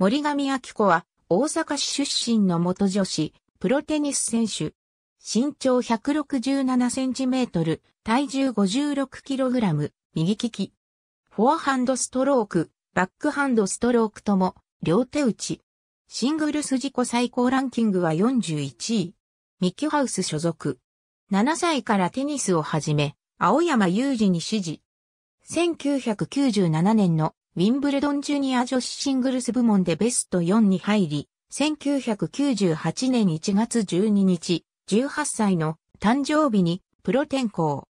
森上明子は、大阪市出身の元女子、プロテニス選手。身長167センチメートル、体重56キログラム、右利き。フォアハンドストローク、バックハンドストロークとも、両手打ち。シングルス自己最高ランキングは41位。ミッキュハウス所属。7歳からテニスを始め、青山雄二に指示。1997年のウィンブルドンジュニア女子シングルス部門でベスト4に入り、1998年1月12日、18歳の誕生日にプロ転向。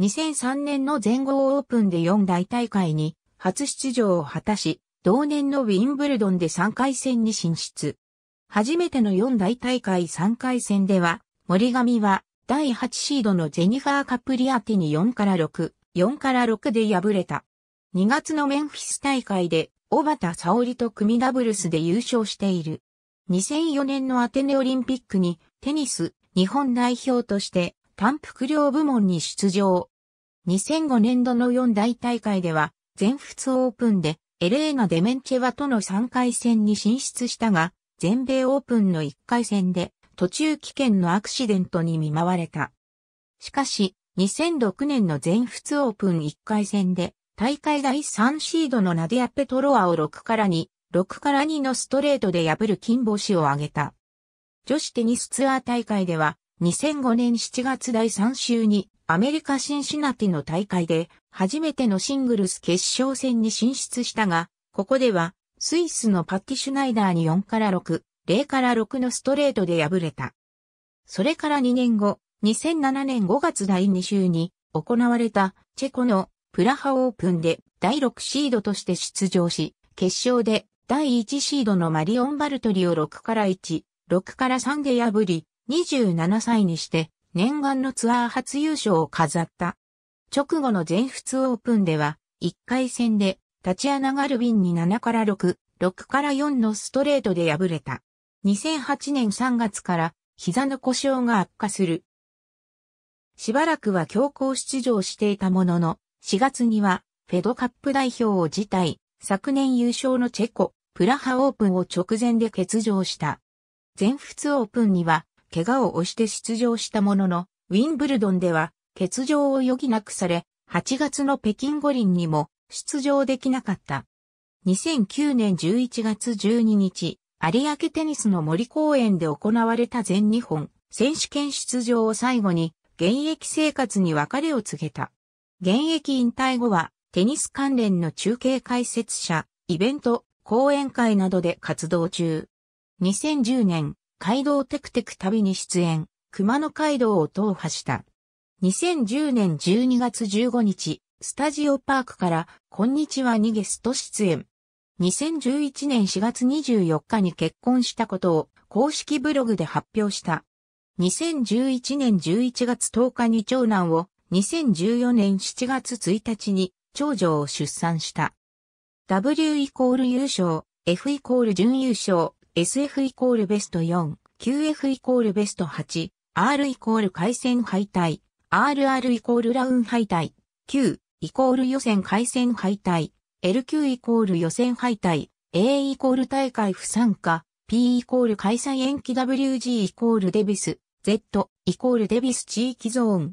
2003年の全豪オープンで4大大会に初出場を果たし、同年のウィンブルドンで3回戦に進出。初めての4大大会3回戦では、森上は第8シードのジェニファー・カプリアティに4から6、4から6で敗れた。2月のメンフィス大会で、小畑沙織と組ダブルスで優勝している。2004年のアテネオリンピックに、テニス、日本代表として、単服量部門に出場。2005年度の四大大会では、全仏オープンで、エレーナ・デメンチェワとの3回戦に進出したが、全米オープンの1回戦で、途中危険のアクシデントに見舞われた。しかし、2006年の全仏オープン1回戦で、大会第3シードのナディア・ペトロアを6から2、6から2のストレートで破る金星を挙げた。女子テニスツアー大会では、2005年7月第3週にアメリカシンシナティの大会で初めてのシングルス決勝戦に進出したが、ここではスイスのパッティ・シュナイダーに4から6、0から6のストレートで敗れた。それから2年後、2007年5月第2週に行われたチェコのプラハオープンで第6シードとして出場し、決勝で第1シードのマリオン・バルトリを6から1、6から3で破り、27歳にして念願のツアー初優勝を飾った。直後の全仏オープンでは、1回戦でタチアナ・ガルビンに7から6、6から4のストレートで敗れた。2008年3月から膝の故障が悪化する。しばらくは強行出場していたものの、4月には、フェドカップ代表を辞退、昨年優勝のチェコ、プラハオープンを直前で欠場した。全仏オープンには、怪我を押して出場したものの、ウィンブルドンでは、欠場を余儀なくされ、8月の北京五輪にも出場できなかった。2009年11月12日、有明テニスの森公園で行われた全日本選手権出場を最後に、現役生活に別れを告げた。現役引退後は、テニス関連の中継解説者、イベント、講演会などで活動中。2010年、街道テクテク旅に出演、熊野街道を踏破した。2010年12月15日、スタジオパークから、こんにちはにゲスト出演。2011年4月24日に結婚したことを公式ブログで発表した。2011年11月10日に長男を2014年7月1日に長女を出産した。W イコール優勝、F イコール準優勝、SF イコールベスト4、QF イコールベスト8、R イコール回戦敗退、RR イコールラウン敗退、Q イコール予選回戦敗退、LQ イコール予選敗退、A イコール大会不参加、P イコール開催延期 WG イコールデビス、Z イコールデビス地域ゾーン、